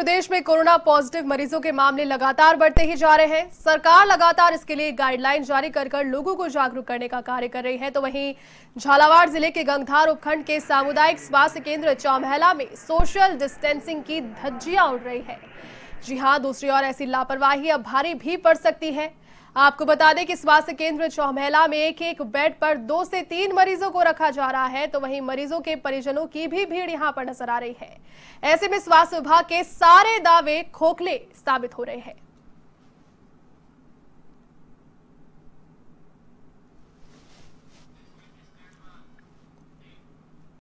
प्रदेश में corona positive मरीजों के मामले लगातार बढ़ते ही जा रहे हैं सरकार लगातार इसके लिए गाइडलाइन जारी कर कर लोगों को जागरूक करने का कार्य कर रही है तो वहीं झालावाड़ जिले के गंगधार उपखंड के सामुदायिक स्वास्थ्य केंद्र चौमहला में सोशल डिस्टेंसिंग की धज्जियां उड़ रही है जी हाँ दूसरी ओर ऐसी लापरवाही अब भारी भी पड़ सकती है आपको बता दें कि स्वास्थ्य केंद्र चौमहला में एक एक बेड पर दो से तीन मरीजों को रखा जा रहा है तो वहीं मरीजों के परिजनों की भी भीड़ यहां पर नजर आ रही है ऐसे में स्वास्थ्य विभाग के सारे दावे खोखले साबित हो रहे हैं